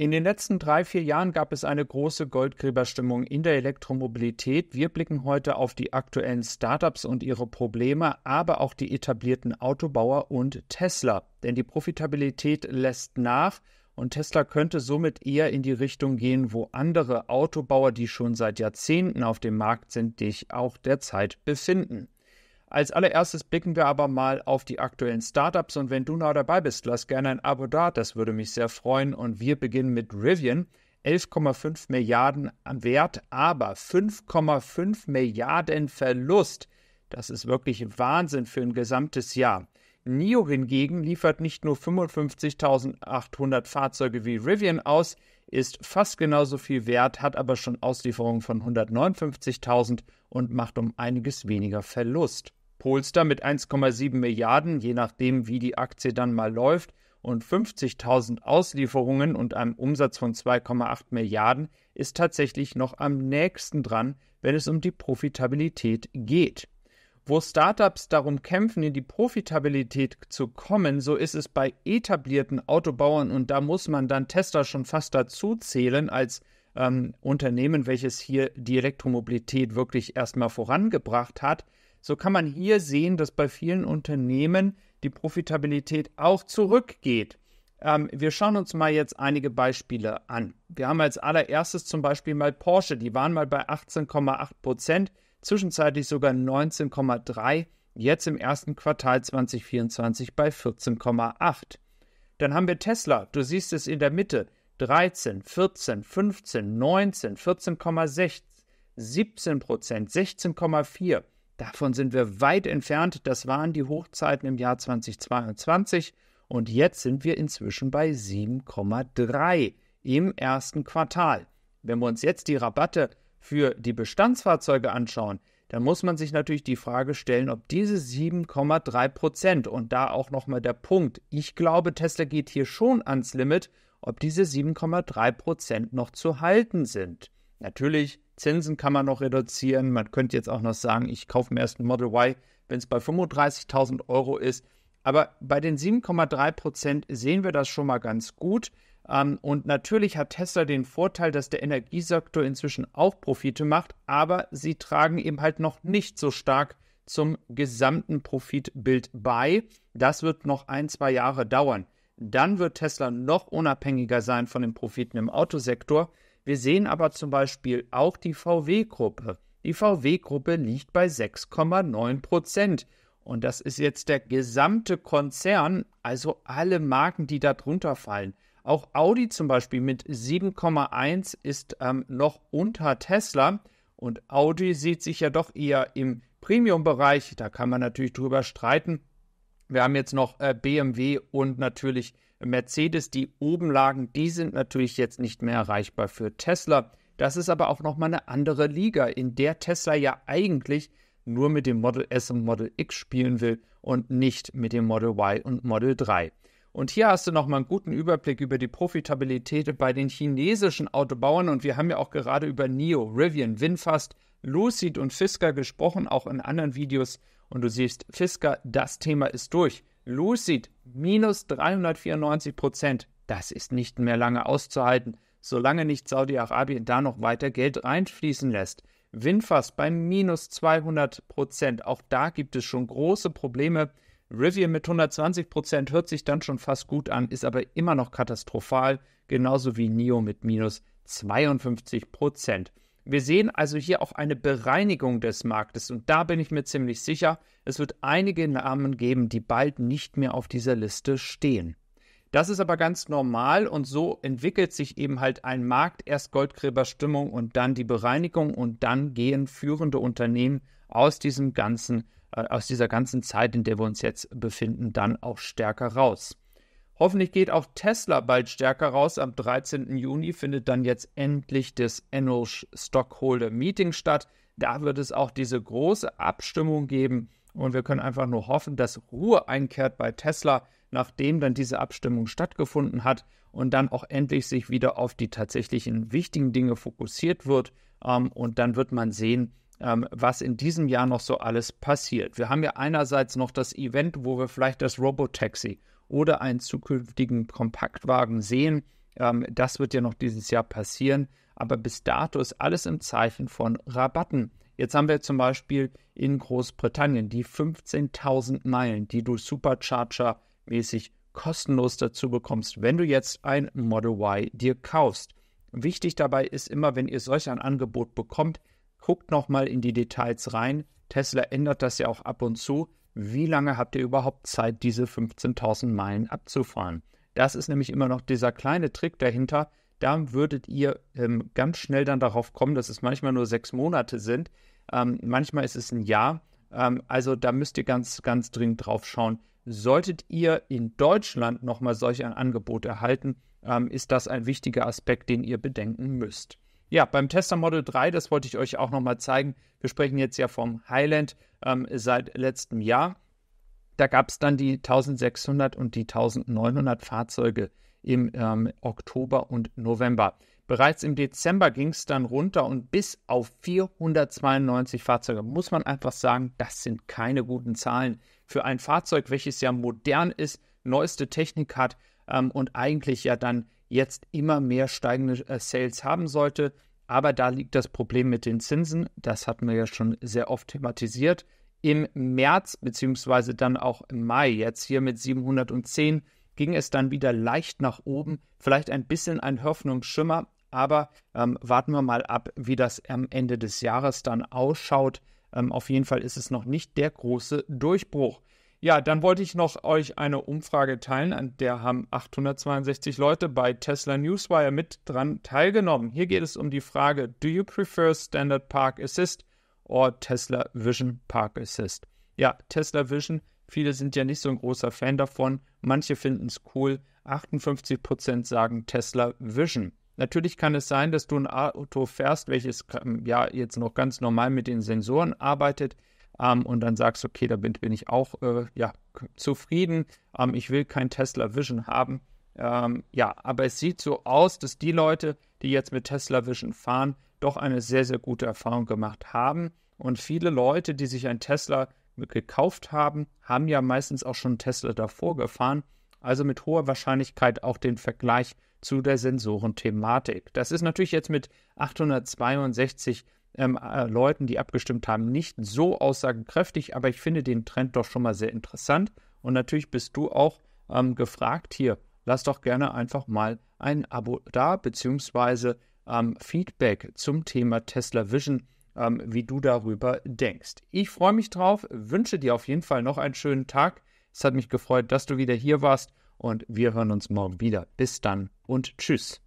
In den letzten drei, vier Jahren gab es eine große Goldgräberstimmung in der Elektromobilität. Wir blicken heute auf die aktuellen Startups und ihre Probleme, aber auch die etablierten Autobauer und Tesla. Denn die Profitabilität lässt nach und Tesla könnte somit eher in die Richtung gehen, wo andere Autobauer, die schon seit Jahrzehnten auf dem Markt sind, dich auch derzeit befinden. Als allererstes blicken wir aber mal auf die aktuellen Startups und wenn du noch dabei bist, lass gerne ein Abo da, das würde mich sehr freuen und wir beginnen mit Rivian. 11,5 Milliarden am Wert, aber 5,5 Milliarden Verlust. Das ist wirklich Wahnsinn für ein gesamtes Jahr. NIO hingegen liefert nicht nur 55.800 Fahrzeuge wie Rivian aus, ist fast genauso viel wert, hat aber schon Auslieferungen von 159.000 und macht um einiges weniger Verlust. Polster mit 1,7 Milliarden, je nachdem, wie die Aktie dann mal läuft, und 50.000 Auslieferungen und einem Umsatz von 2,8 Milliarden ist tatsächlich noch am nächsten dran, wenn es um die Profitabilität geht. Wo Startups darum kämpfen, in die Profitabilität zu kommen, so ist es bei etablierten Autobauern und da muss man dann Tesla schon fast dazu zählen als ähm, Unternehmen, welches hier die Elektromobilität wirklich erstmal vorangebracht hat. So kann man hier sehen, dass bei vielen Unternehmen die Profitabilität auch zurückgeht. Ähm, wir schauen uns mal jetzt einige Beispiele an. Wir haben als allererstes zum Beispiel mal Porsche. Die waren mal bei 18,8 Prozent, zwischenzeitlich sogar 19,3, jetzt im ersten Quartal 2024 bei 14,8. Dann haben wir Tesla. Du siehst es in der Mitte. 13, 14, 15, 19, 14,6, 17 Prozent, 16,4. Davon sind wir weit entfernt. Das waren die Hochzeiten im Jahr 2022 und jetzt sind wir inzwischen bei 7,3 im ersten Quartal. Wenn wir uns jetzt die Rabatte für die Bestandsfahrzeuge anschauen, dann muss man sich natürlich die Frage stellen, ob diese 7,3 Prozent und da auch nochmal der Punkt, ich glaube, Tesla geht hier schon ans Limit, ob diese 7,3 Prozent noch zu halten sind. Natürlich Zinsen kann man noch reduzieren. Man könnte jetzt auch noch sagen, ich kaufe mir erst ein Model Y, wenn es bei 35.000 Euro ist. Aber bei den 7,3 Prozent sehen wir das schon mal ganz gut. Ähm, und natürlich hat Tesla den Vorteil, dass der Energiesektor inzwischen auch Profite macht, aber sie tragen eben halt noch nicht so stark zum gesamten Profitbild bei. Das wird noch ein, zwei Jahre dauern. Dann wird Tesla noch unabhängiger sein von den Profiten im Autosektor. Wir sehen aber zum Beispiel auch die VW-Gruppe. Die VW-Gruppe liegt bei 6,9 Prozent. Und das ist jetzt der gesamte Konzern, also alle Marken, die darunter fallen. Auch Audi zum Beispiel mit 7,1 ist ähm, noch unter Tesla. Und Audi sieht sich ja doch eher im Premium-Bereich. Da kann man natürlich drüber streiten, wir haben jetzt noch äh, BMW und natürlich Mercedes. Die oben lagen, die sind natürlich jetzt nicht mehr erreichbar für Tesla. Das ist aber auch nochmal eine andere Liga, in der Tesla ja eigentlich nur mit dem Model S und Model X spielen will und nicht mit dem Model Y und Model 3. Und hier hast du nochmal einen guten Überblick über die Profitabilität bei den chinesischen Autobauern. Und wir haben ja auch gerade über NIO, Rivian, Winfast, Lucid und Fisker gesprochen, auch in anderen Videos. Und du siehst, Fisker, das Thema ist durch. Lucid, minus 394 Prozent. Das ist nicht mehr lange auszuhalten, solange nicht Saudi-Arabien da noch weiter Geld reinfließen lässt. Winfast bei minus 200 Prozent. Auch da gibt es schon große Probleme. Rivian mit 120 Prozent hört sich dann schon fast gut an, ist aber immer noch katastrophal, genauso wie NIO mit minus 52 Prozent. Wir sehen also hier auch eine Bereinigung des Marktes und da bin ich mir ziemlich sicher, es wird einige Namen geben, die bald nicht mehr auf dieser Liste stehen. Das ist aber ganz normal und so entwickelt sich eben halt ein Markt, erst Goldgräberstimmung und dann die Bereinigung und dann gehen führende Unternehmen aus diesem ganzen äh, aus dieser ganzen Zeit, in der wir uns jetzt befinden, dann auch stärker raus. Hoffentlich geht auch Tesla bald stärker raus. Am 13. Juni findet dann jetzt endlich das Annual Stockholder Meeting statt. Da wird es auch diese große Abstimmung geben. Und wir können einfach nur hoffen, dass Ruhe einkehrt bei Tesla, nachdem dann diese Abstimmung stattgefunden hat und dann auch endlich sich wieder auf die tatsächlichen wichtigen Dinge fokussiert wird. Ähm, und dann wird man sehen, ähm, was in diesem Jahr noch so alles passiert. Wir haben ja einerseits noch das Event, wo wir vielleicht das Robotaxi oder einen zukünftigen Kompaktwagen sehen. Ähm, das wird ja noch dieses Jahr passieren. Aber bis dato ist alles im Zeichen von Rabatten. Jetzt haben wir zum Beispiel in Großbritannien die 15.000 Meilen, die du Supercharger-mäßig kostenlos dazu bekommst, wenn du jetzt ein Model Y dir kaufst. Wichtig dabei ist immer, wenn ihr solch ein Angebot bekommt, guckt nochmal in die Details rein. Tesla ändert das ja auch ab und zu wie lange habt ihr überhaupt Zeit, diese 15.000 Meilen abzufahren? Das ist nämlich immer noch dieser kleine Trick dahinter. Da würdet ihr ähm, ganz schnell dann darauf kommen, dass es manchmal nur sechs Monate sind. Ähm, manchmal ist es ein Jahr. Ähm, also da müsst ihr ganz, ganz dringend drauf schauen. Solltet ihr in Deutschland nochmal solch ein Angebot erhalten, ähm, ist das ein wichtiger Aspekt, den ihr bedenken müsst. Ja, beim Tesla Model 3, das wollte ich euch auch nochmal zeigen. Wir sprechen jetzt ja vom Highland ähm, seit letztem Jahr. Da gab es dann die 1600 und die 1900 Fahrzeuge im ähm, Oktober und November. Bereits im Dezember ging es dann runter und bis auf 492 Fahrzeuge. Muss man einfach sagen, das sind keine guten Zahlen für ein Fahrzeug, welches ja modern ist, neueste Technik hat ähm, und eigentlich ja dann jetzt immer mehr steigende äh, Sales haben sollte. Aber da liegt das Problem mit den Zinsen. Das hatten wir ja schon sehr oft thematisiert. Im März beziehungsweise dann auch im Mai, jetzt hier mit 710, ging es dann wieder leicht nach oben. Vielleicht ein bisschen ein Hoffnungsschimmer, aber ähm, warten wir mal ab, wie das am Ende des Jahres dann ausschaut. Ähm, auf jeden Fall ist es noch nicht der große Durchbruch. Ja, dann wollte ich noch euch eine Umfrage teilen, an der haben 862 Leute bei Tesla Newswire mit dran teilgenommen. Hier geht es um die Frage, do you prefer Standard Park Assist or Tesla Vision Park Assist? Ja, Tesla Vision, viele sind ja nicht so ein großer Fan davon, manche finden es cool, 58% sagen Tesla Vision. Natürlich kann es sein, dass du ein Auto fährst, welches ähm, ja jetzt noch ganz normal mit den Sensoren arbeitet, ähm, und dann sagst, okay, da bin, bin ich auch äh, ja, zufrieden. Ähm, ich will kein Tesla Vision haben. Ähm, ja, aber es sieht so aus, dass die Leute, die jetzt mit Tesla Vision fahren, doch eine sehr, sehr gute Erfahrung gemacht haben. Und viele Leute, die sich ein Tesla gekauft haben, haben ja meistens auch schon Tesla davor gefahren. Also mit hoher Wahrscheinlichkeit auch den Vergleich zu der Sensorenthematik. Das ist natürlich jetzt mit 862 ähm, äh, Leuten, die abgestimmt haben, nicht so aussagenkräftig, aber ich finde den Trend doch schon mal sehr interessant. Und natürlich bist du auch ähm, gefragt hier. Lass doch gerne einfach mal ein Abo da, beziehungsweise ähm, Feedback zum Thema Tesla Vision, ähm, wie du darüber denkst. Ich freue mich drauf, wünsche dir auf jeden Fall noch einen schönen Tag. Es hat mich gefreut, dass du wieder hier warst und wir hören uns morgen wieder. Bis dann und tschüss.